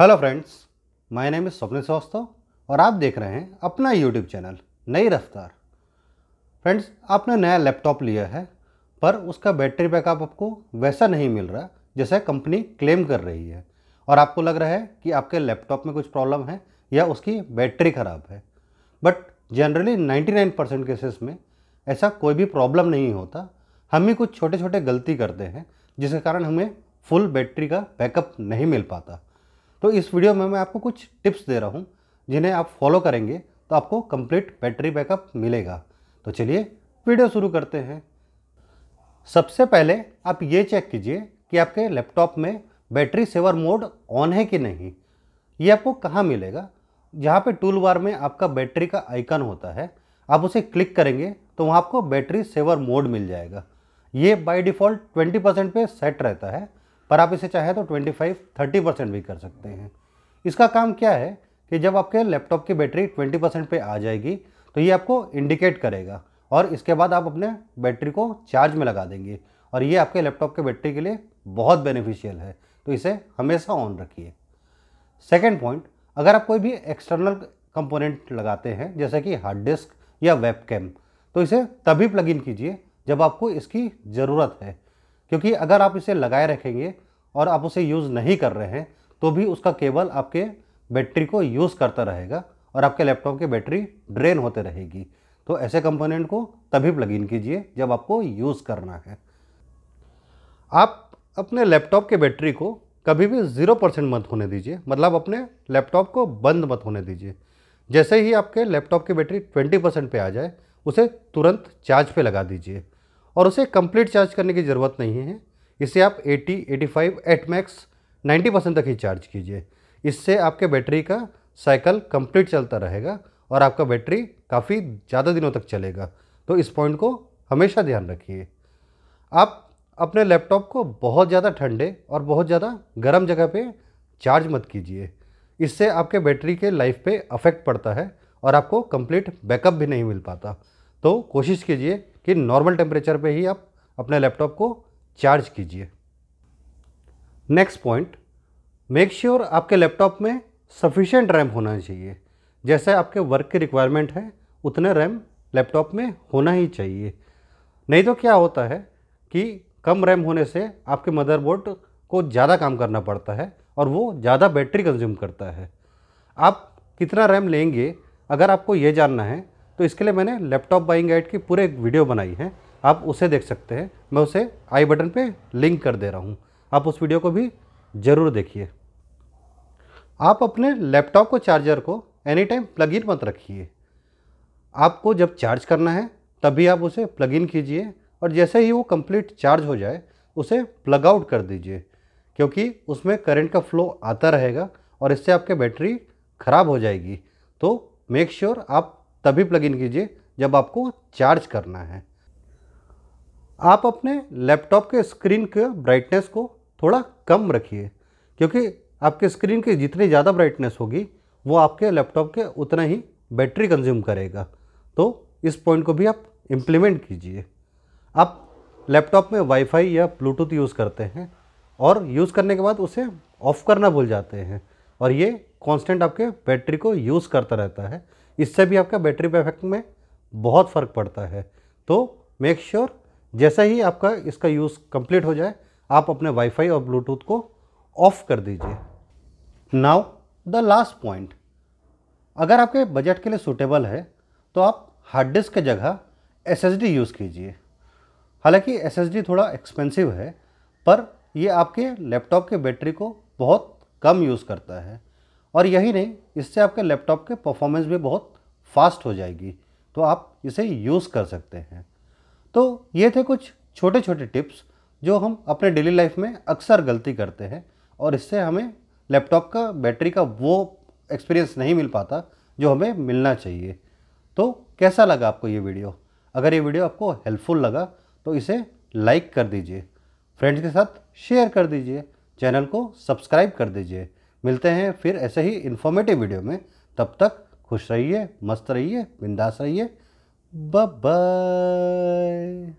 Hello friends my name is Swapna Srivastava और आप देख रहे हैं अपना यूट्यूब चैनल नई रफ्तार फ्रेंड्स आपने नया लैपटॉप लिया है पर उसका बैटरी बैकअप आपको वैसा नहीं मिल रहा जैसा कंपनी क्लेम कर रही है और आपको लग रहा है कि आपके लैपटॉप में कुछ प्रॉब्लम है या उसकी बैटरी ख़राब है बट जनरली 99 परसेंट केसेस में ऐसा कोई भी प्रॉब्लम नहीं होता हम ही कुछ छोटे छोटे गलती करते हैं जिसके कारण हमें फुल बैटरी का बैकअप नहीं मिल पाता तो इस वीडियो में मैं आपको कुछ टिप्स दे रहा हूँ जिन्हें आप फॉलो करेंगे तो आपको कंप्लीट बैटरी बैकअप मिलेगा तो चलिए वीडियो शुरू करते हैं सबसे पहले आप ये चेक कीजिए कि आपके लैपटॉप में बैटरी सेवर मोड ऑन है कि नहीं ये आपको कहाँ मिलेगा जहाँ पे टूल बार में आपका बैटरी का आइकन होता है आप उसे क्लिक करेंगे तो वहाँ आपको बैटरी सेवर मोड मिल जाएगा ये बाय डिफ़ॉल्ट 20 परसेंट सेट रहता है पर आप इसे चाहे तो 25 30 परसेंट भी कर सकते हैं इसका काम क्या है कि जब आपके लैपटॉप की बैटरी 20 परसेंट पर आ जाएगी तो ये आपको इंडिकेट करेगा और इसके बाद आप अपने बैटरी को चार्ज में लगा देंगे और ये आपके लैपटॉप के बैटरी के लिए बहुत बेनिफिशियल है तो इसे हमेशा ऑन रखिए सेकेंड पॉइंट अगर आप कोई भी एक्सटर्नल कंपोनेंट लगाते हैं जैसे कि हार्ड डिस्क या वेब तो इसे तभी प्लग इन कीजिए जब आपको इसकी ज़रूरत है क्योंकि अगर आप इसे लगाए रखेंगे और आप उसे यूज़ नहीं कर रहे हैं तो भी उसका केबल आपके बैटरी को यूज़ करता रहेगा और आपके लैपटॉप की बैटरी ड्रेन होते रहेगी तो ऐसे कंपोनेंट को तभी प्लग इन कीजिए जब आपको यूज़ करना है आप अपने लैपटॉप के बैटरी को कभी भी ज़ीरो परसेंट मत होने दीजिए मतलब अपने लैपटॉप को बंद मत होने दीजिए जैसे ही आपके लैपटॉप की बैटरी ट्वेंटी परसेंट पर आ जाए उसे तुरंत चार्ज पे लगा दीजिए और उसे कंप्लीट चार्ज करने की ज़रूरत नहीं है इसे आप 80, 85 एट मैक्स नाइन्टी परसेंट तक ही चार्ज कीजिए इससे आपके बैटरी का साइकिल कंप्लीट चलता रहेगा और आपका बैटरी काफ़ी ज़्यादा दिनों तक चलेगा तो इस पॉइंट को हमेशा ध्यान रखिए आप अपने लैपटॉप को बहुत ज़्यादा ठंडे और बहुत ज़्यादा गर्म जगह पर चार्ज मत कीजिए इससे आपके बैटरी के लाइफ पे अफेक्ट पड़ता है और आपको कंप्लीट बैकअप भी नहीं मिल पाता तो कोशिश कीजिए कि नॉर्मल टेम्परेचर पे ही आप अपने लैपटॉप को चार्ज कीजिए नेक्स्ट पॉइंट मेक श्योर आपके लैपटॉप में सफिशेंट रैम होना चाहिए जैसे आपके वर्क की रिक्वायरमेंट है उतने रैम लैपटॉप में होना ही चाहिए नहीं तो क्या होता है कि कम रैम होने से आपके मदरबोर्ड को ज़्यादा काम करना पड़ता है और वो ज़्यादा बैटरी कंज्यूम करता है आप कितना रैम लेंगे अगर आपको ये जानना है तो इसके लिए मैंने लैपटॉप बाइंग गाइड की पूरे एक वीडियो बनाई है आप उसे देख सकते हैं मैं उसे आई बटन पे लिंक कर दे रहा हूँ आप उस वीडियो को भी ज़रूर देखिए आप अपने लैपटॉप को चार्जर को एनी टाइम प्लग इन मत रखिए आपको जब चार्ज करना है तभी आप उसे प्लग इन कीजिए और जैसे ही वो कंप्लीट चार्ज हो जाए उसे प्लग आउट कर दीजिए क्योंकि उसमें करंट का फ्लो आता रहेगा और इससे आपकी बैटरी ख़राब हो जाएगी तो मेक श्योर sure आप तभी प्लग इन कीजिए जब आपको चार्ज करना है आप अपने लैपटॉप के स्क्रीन के ब्राइटनेस को थोड़ा कम रखिए क्योंकि आपके स्क्रीन की जितनी ज़्यादा ब्राइटनेस होगी वो आपके लैपटॉप के उतना ही बैटरी कंज्यूम करेगा तो इस पॉइंट को भी आप इम्प्लीमेंट कीजिए आप लैपटॉप में वाईफाई या ब्लूटूथ यूज़ करते हैं और यूज़ करने के बाद उसे ऑफ़ करना भूल जाते हैं और ये कांस्टेंट आपके बैटरी को यूज़ करता रहता है इससे भी आपका बैटरी बैकअप में बहुत फ़र्क पड़ता है तो मेक श्योर sure जैसा ही आपका इसका यूज़ कंप्लीट हो जाए आप अपने वाईफाई और ब्लूटूथ को ऑफ कर दीजिए नाउ द लास्ट पॉइंट अगर आपके बजट के लिए सूटेबल है तो आप हार्ड डिस्क की जगह एस यूज़ कीजिए हालांकि एस थोड़ा एक्सपेंसिव है पर ये आपके लैपटॉप के बैटरी को बहुत कम यूज़ करता है और यही नहीं इससे आपके लैपटॉप के परफॉर्मेंस भी बहुत फास्ट हो जाएगी तो आप इसे यूज़ कर सकते हैं तो ये थे कुछ छोटे छोटे टिप्स जो हम अपने डेली लाइफ में अक्सर गलती करते हैं और इससे हमें लैपटॉप का बैटरी का वो एक्सपीरियंस नहीं मिल पाता जो हमें मिलना चाहिए तो कैसा लगा आपको ये वीडियो अगर ये वीडियो आपको हेल्पफुल लगा तो इसे लाइक कर दीजिए फ्रेंड्स के साथ शेयर कर दीजिए चैनल को सब्सक्राइब कर दीजिए मिलते हैं फिर ऐसे ही इन्फॉर्मेटिव वीडियो में तब तक खुश रहिए मस्त रहिए बिंदास रहिए Bye bye.